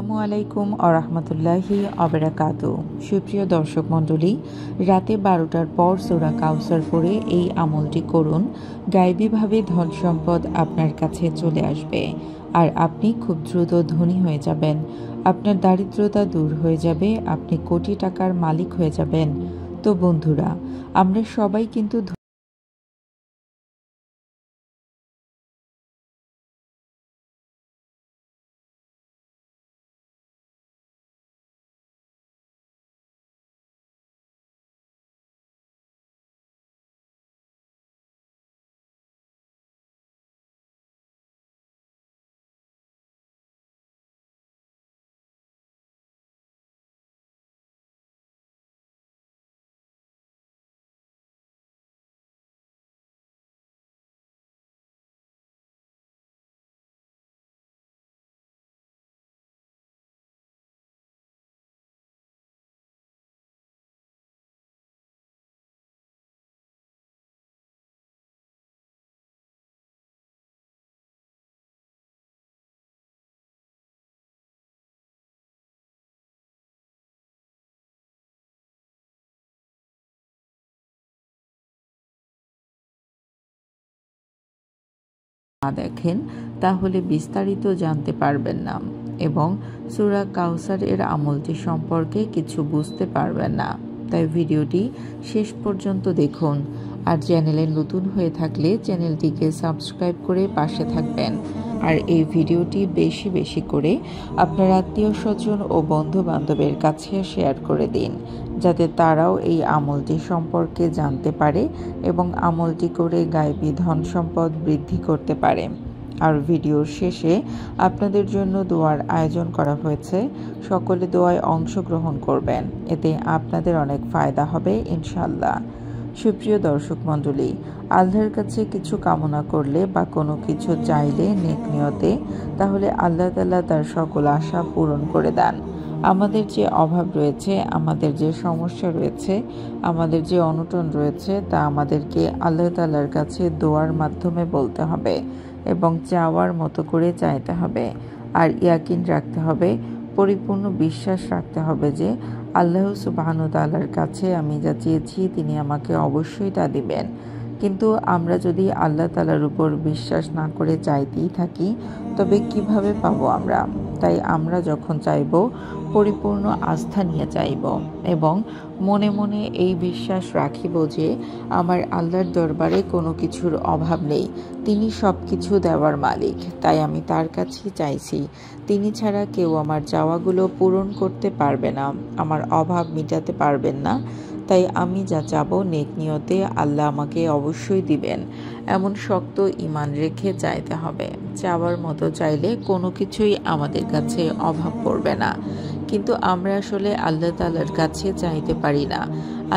আসসালামু আলাইকুম আরহামতুল্লাহি আবরাকাত সুপ্রিয় দর্শক মণ্ডলী রাতে বারোটার পর সোরা কাউসার পরে এই আমলটি করুন গায়বীভাবে ধন সম্পদ আপনার কাছে চলে আসবে আর আপনি খুব দ্রুত ধনী হয়ে যাবেন আপনার দারিদ্রতা দূর হয়ে যাবে আপনি কোটি টাকার মালিক হয়ে যাবেন তো বন্ধুরা আমরা সবাই কিন্তু না দেখেন তাহলে বিস্তারিত জানতে পারবেন না এবং সুরা কাউসার এর আমলটি সম্পর্কে কিছু বুঝতে পারবেন না তাই ভিডিওটি শেষ পর্যন্ত দেখুন আর চ্যানেলে নতুন হয়ে থাকলে চ্যানেলটিকে সাবস্ক্রাইব করে পাশে থাকবেন আর এই ভিডিওটি বেশি বেশি করে আপনার আত্মীয় স্বজন ও বন্ধু বান্ধবের কাছে শেয়ার করে দিন যাতে তারাও এই আমলটি সম্পর্কে জানতে পারে এবং আমলটি করে গায়বি ধন সম্পদ বৃদ্ধি করতে পারে আর ভিডিওর শেষে আপনাদের জন্য দোয়ার আয়োজন করা হয়েছে সকলে দোয়ায় অংশগ্রহণ করবেন এতে আপনাদের অনেক ফায়দা হবে ইনশাল্লাহ সুপ্রিয় দর্শক মণ্ডলী আল্লাহর কাছে কিছু কামনা করলে বা কোনো কিছু চাইলে নেক নিয়তে তাহলে আল্লাহ তালা তার সকল আশা পূরণ করে দেন আমাদের যে অভাব রয়েছে আমাদের যে সমস্যা রয়েছে আমাদের যে অনটন রয়েছে তা আমাদেরকে আল্লাহ তালার কাছে দোয়ার মাধ্যমে বলতে হবে এবং চাওয়ার মতো করে চাইতে হবে আর ইয়াকিন রাখতে হবে পরিপূর্ণ বিশ্বাস রাখতে হবে যে আল্লাহ সুবাহানু তালার কাছে আমি যা চেয়েছি তিনি আমাকে অবশ্যই তা দিবেন কিন্তু আমরা যদি আল্লাহ তালার উপর বিশ্বাস না করে চাইতেই থাকি তবে কিভাবে পাবো আমরা তাই আমরা যখন চাইব পরিপূর্ণ আস্থা নিয়ে চাইব এবং মনে মনে এই বিশ্বাস রাখিব যে আমার আল্লাহর দরবারে কোনো কিছুর অভাব নেই তিনি সব কিছু দেওয়ার মালিক তাই আমি তার কাছেই চাইছি তিনি ছাড়া কেউ আমার চাওয়াগুলো পূরণ করতে পারবে না আমার অভাব মেটাতে পারবেন না তাই আমি যা চাবো নেক নিয়তে আল্লাহ আমাকে অবশ্যই দিবেন এমন শক্ত ইমান রেখে চাইতে হবে চাওয়ার মতো চাইলে কোনো কিছুই আমাদের কাছে অভাব পড়বে না কিন্তু আমরা আসলে আল্লাহ তালার কাছে চাইতে পারি না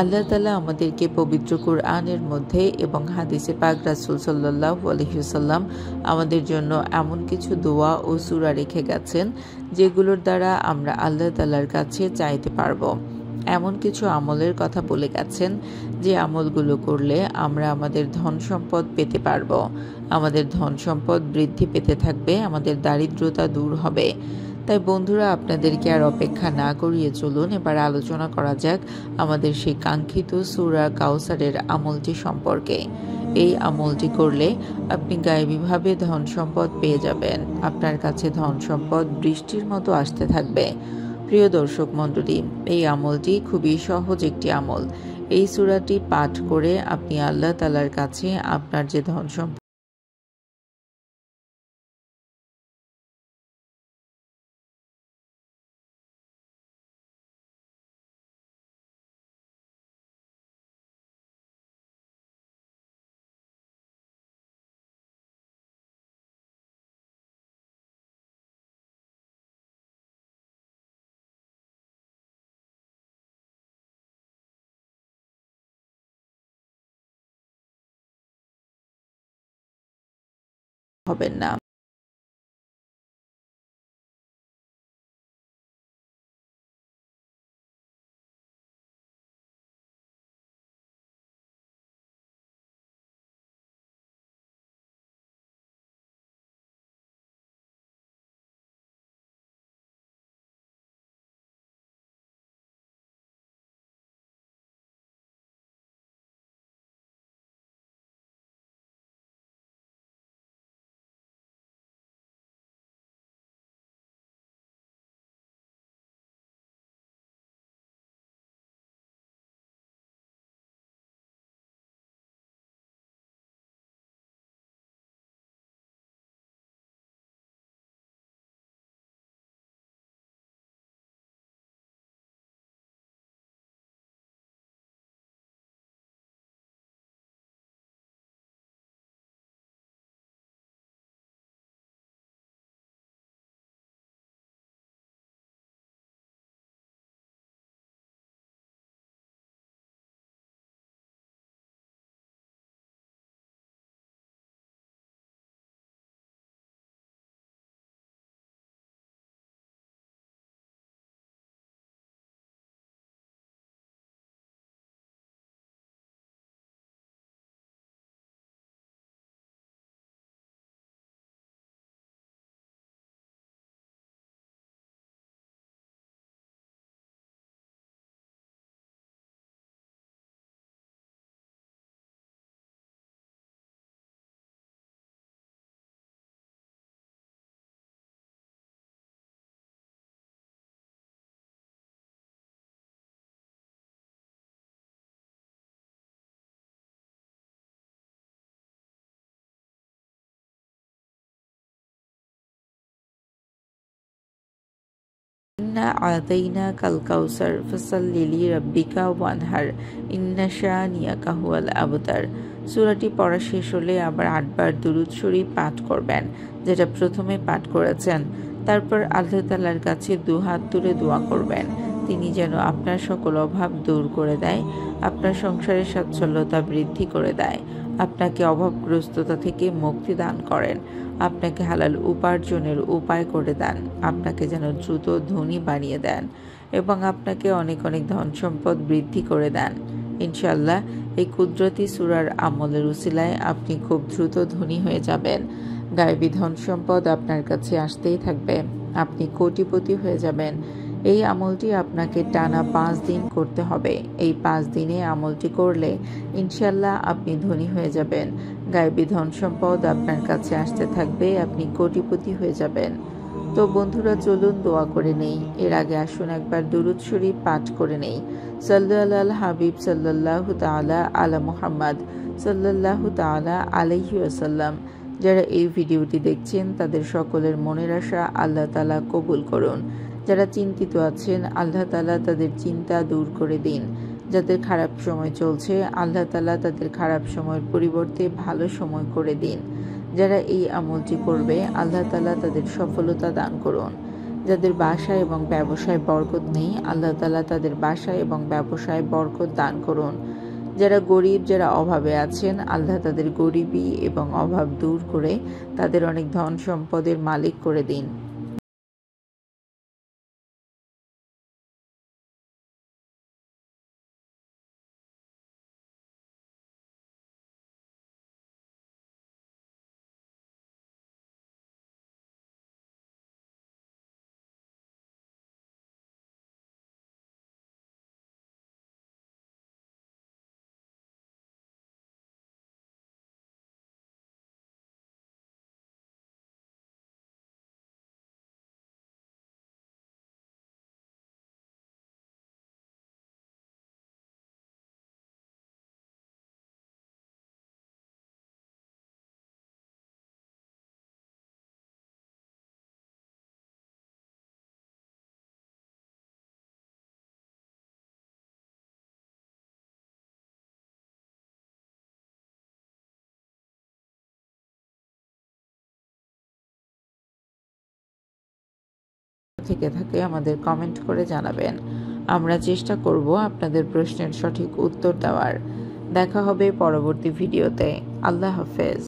আল্লাহ তালা আমাদেরকে পবিত্র কোরআনের মধ্যে এবং হাদিসে পাক রাসুল সাল্লাহ আলহিসাল্লাম আমাদের জন্য এমন কিছু দোয়া ও সুরা রেখে গেছেন যেগুলোর দ্বারা আমরা আল্লাহ তালার কাছে চাইতে পারবো এমন কিছু আমলের কথা বলে গেছেন যে আমলগুলো করলে আমরা আমাদের ধন সম্পদ পেতে পারব আমাদের ধন সম্পদ বৃদ্ধি পেতে থাকবে আমাদের দারিদ্রতা দূর হবে তাই বন্ধুরা আপনাদেরকে আর অপেক্ষা না করিয়ে চলুন এবার আলোচনা করা যাক আমাদের সেই কাঙ্ক্ষিত সুরা কাউসারের আমলটি সম্পর্কে এই আমলটি করলে আপনি গায়েবীভাবে ধন সম্পদ পেয়ে যাবেন আপনার কাছে ধন সম্পদ বৃষ্টির মতো আসতে থাকবে প্রিয় দর্শক মণ্ডলী এই আমলটি খুবই সহজ একটি আমল এই সুরাটি পাঠ করে আপনি আল্লাহ তালার কাছে আপনার যে ধন হবেন না ইন্না আদাইনা কাল কাউসার ফসাল্লিলি রব্বিকা ওয়ানহার ইন্না শাহ নিয়াকা হুয়াল আবতার সুরাটি পড়া শেষ হলে আবার আটবার দুরুদ শরীফ পাঠ করবেন যেটা প্রথমে পাঠ করেছেন তারপর আল্লাহ তাল্লার কাছে দুহাত তুলে দোয়া করবেন তিনি যেন আপনার সকল অভাব দূর করে দেয় আপনার সংসারের সাচ্ছল্যতা বৃদ্ধি করে দেয় আপনাকে অভাবগ্রস্ততা থেকে মুক্তি দান করেন আপনাকে হালাল উপার্জনের উপায় করে দেন আপনাকে যেন দ্রুত ধনী বানিয়ে দেন এবং আপনাকে অনেক অনেক ধন সম্পদ বৃদ্ধি করে দেন ইনশাল্লাহ এই কুদরতি সুরার আমলের উসিলায় আপনি খুব দ্রুত ধনী হয়ে যাবেন গায়বী ধন সম্পদ আপনার কাছে আসতেই থাকবে আপনি কোটিপতি হয়ে যাবেন এই আমলটি আপনাকে টানা পাঁচ দিন করতে হবে এই পাঁচ দিনে আমলটি করলে ইনশাল্লাহ আপনি ধনী হয়ে যাবেন গায়েবী ধন সম্পদ আপনার কাছে আসতে থাকবে আপনি কোটিপতি হয়ে যাবেন তো বন্ধুরা চলুন দোয়া করে নেই এর আগে আসুন একবার দুরুদ শরীফ পাঠ করে নেই সাল্লাল হাবিব সাল্লাহ তালা আলা মুহাম্মদ সাল্লাহ তালা আলহি আসাল্লাম যারা এই ভিডিওটি দেখছেন তাদের সকলের মনের আশা আল্লাহ তালা কবুল করুন যারা চিন্তিত আছেন আল্লাহ তালা তাদের চিন্তা দূর করে দিন যাদের খারাপ সময় চলছে আল্লাহ তালা তাদের খারাপ সময়ের পরিবর্তে ভালো সময় করে দিন যারা এই আমলটি করবে আল্লাহ তালা তাদের সফলতা দান করুন যাদের বাসা এবং ব্যবসায় বরকত নেই আল্লাহ তালা তাদের বাসা এবং ব্যবসায় বরকত দান করুন যারা গরিব যারা অভাবে আছেন আল্লাহ তাদের গরিবী এবং অভাব দূর করে তাদের অনেক ধন সম্পদের মালিক করে দিন থেকে থাকে আমাদের কমেন্ট করে জানাবেন আমরা চেষ্টা করব আপনাদের প্রশ্নের সঠিক উত্তর দেওয়ার দেখা হবে পরবর্তী ভিডিওতে আল্লাহ হাফেজ